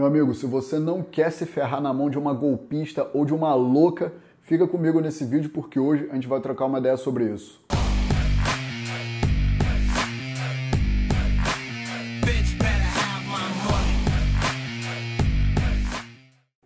Meu amigo, se você não quer se ferrar na mão de uma golpista ou de uma louca, fica comigo nesse vídeo porque hoje a gente vai trocar uma ideia sobre isso.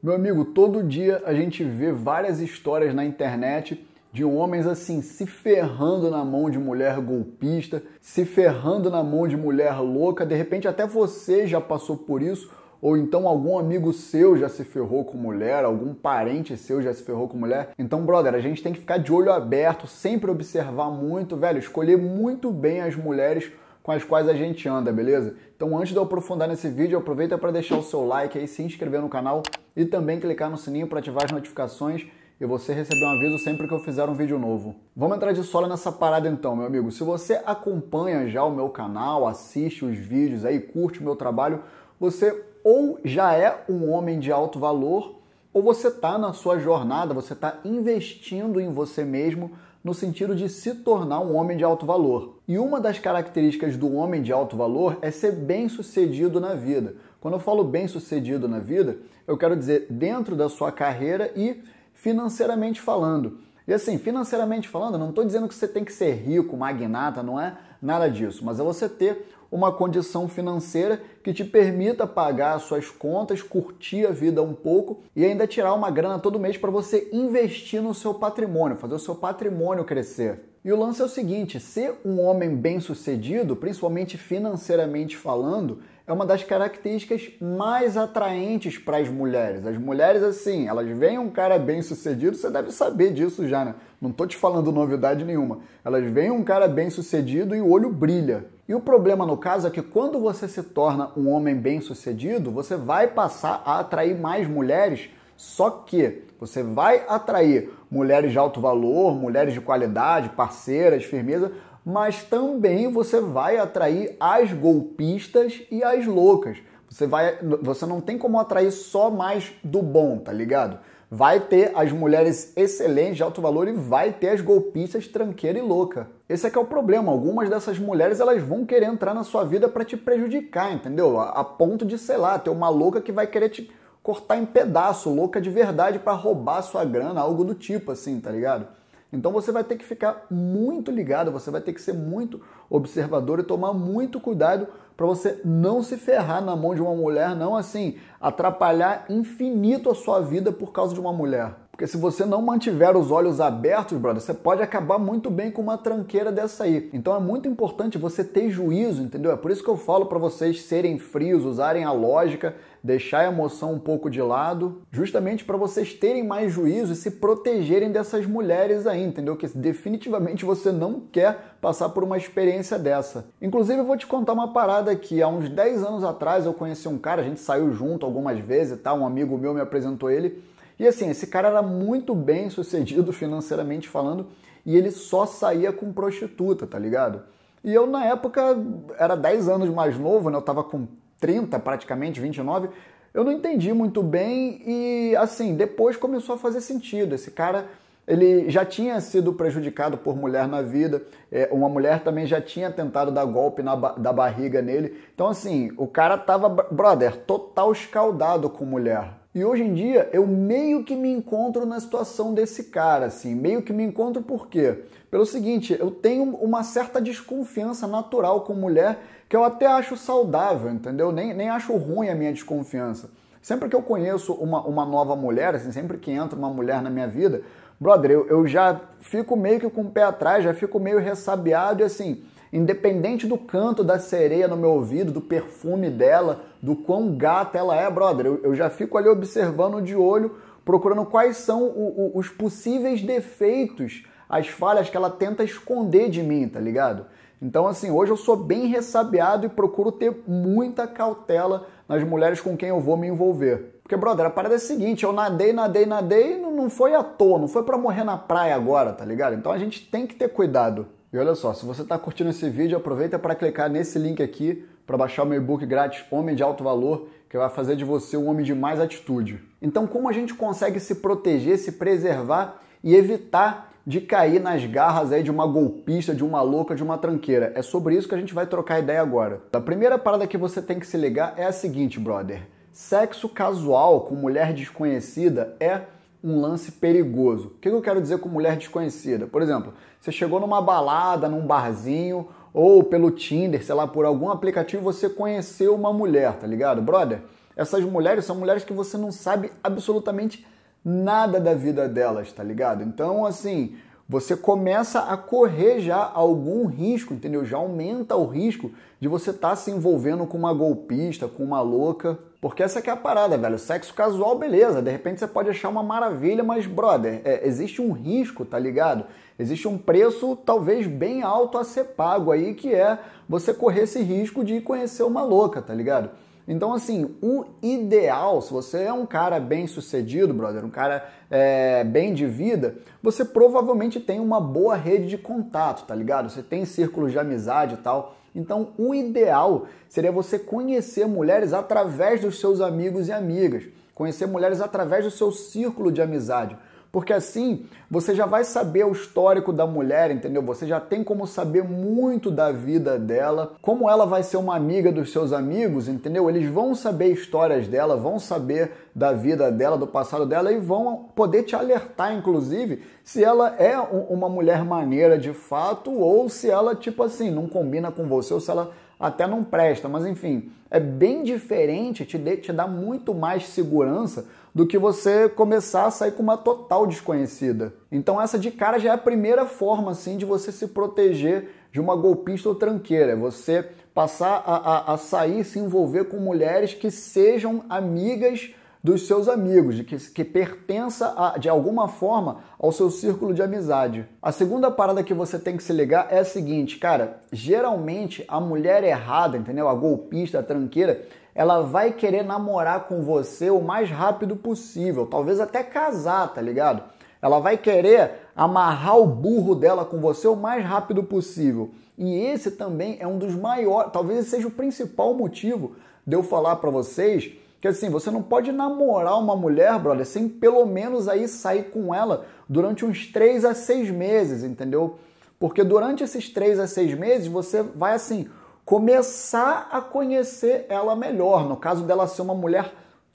Meu amigo, todo dia a gente vê várias histórias na internet de homens assim se ferrando na mão de mulher golpista, se ferrando na mão de mulher louca. De repente, até você já passou por isso ou então algum amigo seu já se ferrou com mulher, algum parente seu já se ferrou com mulher. Então, brother, a gente tem que ficar de olho aberto, sempre observar muito, velho, escolher muito bem as mulheres com as quais a gente anda, beleza? Então, antes de eu aprofundar nesse vídeo, aproveita para deixar o seu like aí, se inscrever no canal e também clicar no sininho para ativar as notificações e você receber um aviso sempre que eu fizer um vídeo novo. Vamos entrar de sola nessa parada então, meu amigo. Se você acompanha já o meu canal, assiste os vídeos aí, curte o meu trabalho, você ou já é um homem de alto valor, ou você está na sua jornada, você está investindo em você mesmo no sentido de se tornar um homem de alto valor. E uma das características do homem de alto valor é ser bem sucedido na vida. Quando eu falo bem sucedido na vida, eu quero dizer dentro da sua carreira e financeiramente falando. E assim, financeiramente falando, não estou dizendo que você tem que ser rico, magnata, não é nada disso, mas é você ter uma condição financeira que te permita pagar suas contas, curtir a vida um pouco e ainda tirar uma grana todo mês para você investir no seu patrimônio, fazer o seu patrimônio crescer. E o lance é o seguinte: ser um homem bem-sucedido, principalmente financeiramente falando, é uma das características mais atraentes para as mulheres. As mulheres, assim, elas veem um cara bem sucedido, você deve saber disso já, né? Não tô te falando novidade nenhuma. Elas veem um cara bem sucedido e o olho brilha. E o problema no caso é que quando você se torna um homem bem sucedido, você vai passar a atrair mais mulheres, só que você vai atrair mulheres de alto valor, mulheres de qualidade, parceiras, firmeza, mas também você vai atrair as golpistas e as loucas. Você, vai, você não tem como atrair só mais do bom, tá ligado? Vai ter as mulheres excelentes de alto valor e vai ter as golpistas tranqueira e louca. Esse é que é o problema. Algumas dessas mulheres elas vão querer entrar na sua vida para te prejudicar, entendeu? A, a, ponto de, sei lá, ter uma louca que vai querer te cortar em pedaço, louca de verdade para roubar sua grana, algo do tipo assim, tá ligado? Então você vai ter que ficar muito ligado, você vai ter que ser muito observador e tomar muito cuidado para você não se ferrar na mão de uma mulher, não assim atrapalhar infinito a sua vida por causa de uma mulher. Porque se você não mantiver os olhos abertos, brother, você pode acabar muito bem com uma tranqueira dessa aí. Então é muito importante você ter juízo, entendeu? É por isso que eu falo para vocês serem frios, usarem a lógica, deixar a emoção um pouco de lado, justamente para vocês terem mais juízo e se protegerem dessas mulheres aí, entendeu? Que definitivamente você não quer passar por uma experiência dessa. Inclusive, eu vou te contar uma parada aqui. Há uns 10 anos atrás eu conheci um cara, a gente saiu junto algumas vezes e tá? tal, um amigo meu me apresentou ele. E assim, esse cara era muito bem sucedido financeiramente falando e ele só saía com prostituta, tá ligado? E eu, na época, era 10 anos mais novo, né? Eu tava com 30 praticamente, 29. Eu não entendi muito bem e, assim, depois começou a fazer sentido. Esse cara ele já tinha sido prejudicado por mulher na vida, é, uma mulher também já tinha tentado dar golpe na da barriga nele. Então, assim, o cara tava, brother, total escaldado com mulher, e hoje em dia eu meio que me encontro na situação desse cara, assim, meio que me encontro por quê? Pelo seguinte, eu tenho uma certa desconfiança natural com mulher que eu até acho saudável, entendeu? Nem, nem acho ruim a minha desconfiança. Sempre que eu conheço uma, uma nova mulher, assim, sempre que entra uma mulher na minha vida, brother, eu, eu já fico meio que com o pé atrás, já fico meio ressabiado e assim, Independente do canto da sereia no meu ouvido, do perfume dela, do quão gata ela é, brother, eu, eu já fico ali observando de olho, procurando quais são o, o, os possíveis defeitos, as falhas que ela tenta esconder de mim, tá ligado? Então, assim, hoje eu sou bem ressabiado e procuro ter muita cautela nas mulheres com quem eu vou me envolver. Porque, brother, a parada é a seguinte: eu nadei, nadei, nadei, não foi à toa, não foi para morrer na praia agora, tá ligado? Então a gente tem que ter cuidado. E olha só, se você está curtindo esse vídeo, aproveita para clicar nesse link aqui para baixar o meu e-book grátis Homem de Alto Valor, que vai fazer de você um homem de mais atitude. Então, como a gente consegue se proteger, se preservar e evitar de cair nas garras aí de uma golpista, de uma louca, de uma tranqueira. É sobre isso que a gente vai trocar ideia agora. A primeira parada que você tem que se ligar é a seguinte, brother. Sexo casual com mulher desconhecida é um lance perigoso. O que eu quero dizer com mulher desconhecida? Por exemplo, você chegou numa balada, num barzinho, ou pelo Tinder, sei lá, por algum aplicativo, você conheceu uma mulher, tá ligado? Brother, essas mulheres são mulheres que você não sabe absolutamente nada da vida delas, tá ligado? Então, assim, você começa a correr já algum risco, entendeu? Já aumenta o risco de você estar tá se envolvendo com uma golpista, com uma louca. Porque essa aqui é a parada, velho. Sexo casual, beleza. De repente você pode achar uma maravilha, mas, brother, é, existe um risco, tá ligado? Existe um preço talvez bem alto a ser pago aí, que é você correr esse risco de conhecer uma louca, tá ligado? Então, assim, o ideal, se você é um cara bem sucedido, brother, um cara é, bem de vida, você provavelmente tem uma boa rede de contato, tá ligado? Você tem círculos de amizade e tal. Então, o ideal seria você conhecer mulheres através dos seus amigos e amigas, conhecer mulheres através do seu círculo de amizade porque assim você já vai saber o histórico da mulher, entendeu? Você já tem como saber muito da vida dela, como ela vai ser uma amiga dos seus amigos, entendeu? Eles vão saber histórias dela, vão saber da vida dela, do passado dela e vão poder te alertar, inclusive, se ela é uma mulher maneira de fato ou se ela, tipo assim, não combina com você ou se ela até não presta, mas enfim, é bem diferente, te, de, te dá muito mais segurança do que você começar a sair com uma total desconhecida. Então essa de cara já é a primeira forma assim de você se proteger de uma golpista ou tranqueira. É você passar a, a, a sair, se envolver com mulheres que sejam amigas dos seus amigos, de que, que pertença a, de alguma forma ao seu círculo de amizade. A segunda parada que você tem que se ligar é a seguinte, cara, geralmente a mulher errada, entendeu? A golpista, a tranqueira, ela vai querer namorar com você o mais rápido possível, talvez até casar, tá ligado? Ela vai querer amarrar o burro dela com você o mais rápido possível. E esse também é um dos maiores, talvez seja o principal motivo de eu falar para vocês que assim, você não pode namorar uma mulher, brother, sem pelo menos aí sair com ela durante uns 3 a 6 meses, entendeu? Porque durante esses 3 a 6 meses você vai assim começar a conhecer ela melhor. No caso dela ser uma mulher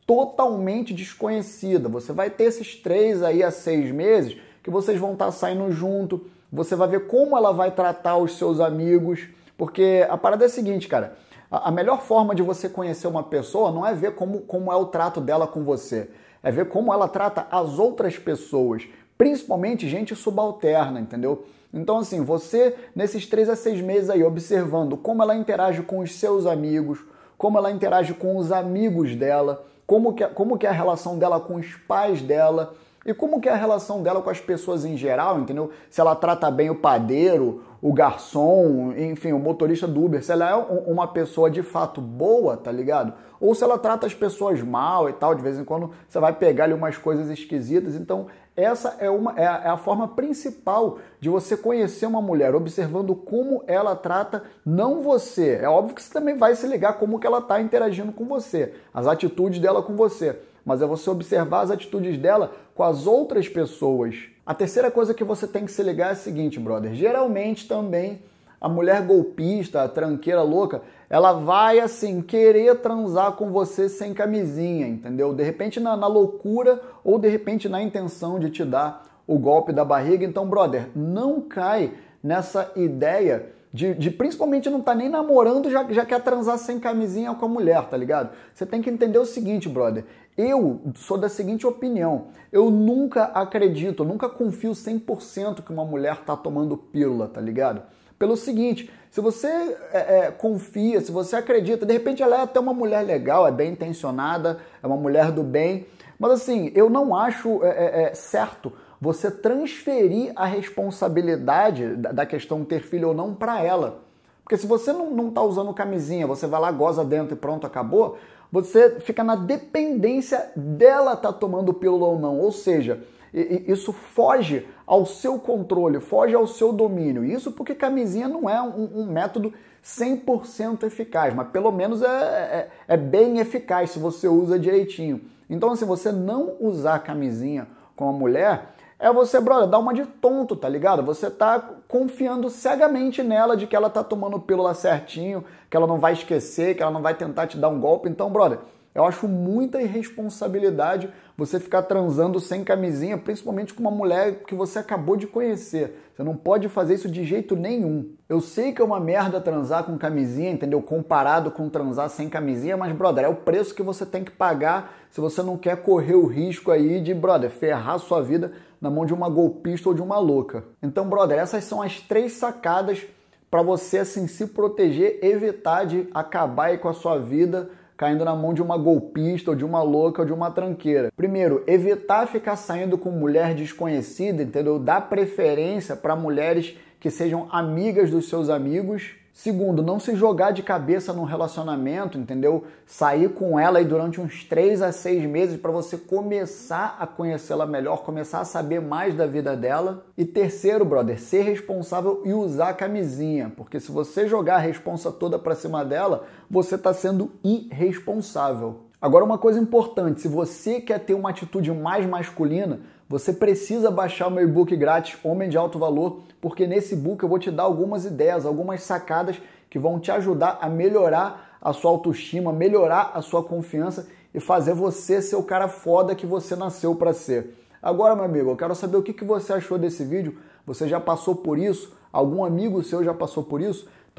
totalmente desconhecida, você vai ter esses 3 aí a 6 meses que vocês vão estar tá saindo junto, você vai ver como ela vai tratar os seus amigos, porque a parada é a seguinte, cara. A melhor forma de você conhecer uma pessoa não é ver como, como é o trato dela com você, é ver como ela trata as outras pessoas, principalmente gente subalterna, entendeu? Então, assim, você, nesses três a seis meses aí, observando como ela interage com os seus amigos, como ela interage com os amigos dela, como que, como que é a relação dela com os pais dela, e como que é a relação dela com as pessoas em geral, entendeu? Se ela trata bem o padeiro, o garçom, enfim, o motorista do Uber, se ela é uma pessoa de fato boa, tá ligado? Ou se ela trata as pessoas mal e tal, de vez em quando você vai pegar ali umas coisas esquisitas. Então, essa é, uma, é, a, é a forma principal de você conhecer uma mulher, observando como ela trata não você. É óbvio que você também vai se ligar como que ela está interagindo com você, as atitudes dela com você mas é você observar as atitudes dela com as outras pessoas. A terceira coisa que você tem que se ligar é a seguinte, brother: geralmente também a mulher golpista, a tranqueira louca, ela vai assim querer transar com você sem camisinha, entendeu? De repente na, na loucura ou de repente na intenção de te dar o golpe da barriga. Então, brother, não cai nessa ideia de, de, principalmente não tá nem namorando, já, já quer transar sem camisinha com a mulher, tá ligado? Você tem que entender o seguinte, brother. Eu sou da seguinte opinião: eu nunca acredito, eu nunca confio 100% que uma mulher tá tomando pílula, tá ligado? Pelo seguinte, se você é, é, confia, se você acredita, de repente ela é até uma mulher legal, é bem intencionada, é uma mulher do bem, mas assim, eu não acho é, é, é certo você transferir a responsabilidade da, da questão ter filho ou não para ela. Porque se você não, não tá usando camisinha, você vai lá, goza dentro e pronto, acabou você fica na dependência dela estar tá tomando pílula ou não. Ou seja, isso foge ao seu controle, foge ao seu domínio. Isso porque camisinha não é um, um método 100% eficaz, mas pelo menos é, é, é, bem eficaz se você usa direitinho. Então, se assim, você não usar camisinha com a mulher, é você, brother, dar uma de tonto, tá ligado? Você tá confiando cegamente nela de que ela tá tomando pílula certinho, que ela não vai esquecer, que ela não vai tentar te dar um golpe. Então, brother, eu acho muita irresponsabilidade você ficar transando sem camisinha, principalmente com uma mulher que você acabou de conhecer. Você não pode fazer isso de jeito nenhum. Eu sei que é uma merda transar com camisinha, entendeu? Comparado com transar sem camisinha, mas, brother, é o preço que você tem que pagar se você não quer correr o risco aí de, brother, ferrar sua vida na mão de uma golpista ou de uma louca. Então, brother, essas são as três sacadas para você, assim, se proteger, evitar de acabar aí com a sua vida caindo na mão de uma golpista, ou de uma louca, ou de uma tranqueira. Primeiro, evitar ficar saindo com mulher desconhecida, entendeu? Dar preferência para mulheres que sejam amigas dos seus amigos Segundo, não se jogar de cabeça num relacionamento, entendeu? Sair com ela aí durante uns 3 a 6 meses para você começar a conhecê-la melhor, começar a saber mais da vida dela. E terceiro, brother, ser responsável e usar a camisinha, porque se você jogar a responsa toda para cima dela, você tá sendo irresponsável. Agora, uma coisa importante: se você quer ter uma atitude mais masculina, você precisa baixar o meu e-book grátis Homem de Alto Valor, porque nesse book eu vou te dar algumas ideias, algumas sacadas que vão te ajudar a melhorar a sua autoestima, melhorar a sua confiança e fazer você ser o cara foda que você nasceu para ser. Agora, meu amigo, eu quero saber o que você achou desse vídeo. Você já passou por isso? Algum amigo seu já passou por isso?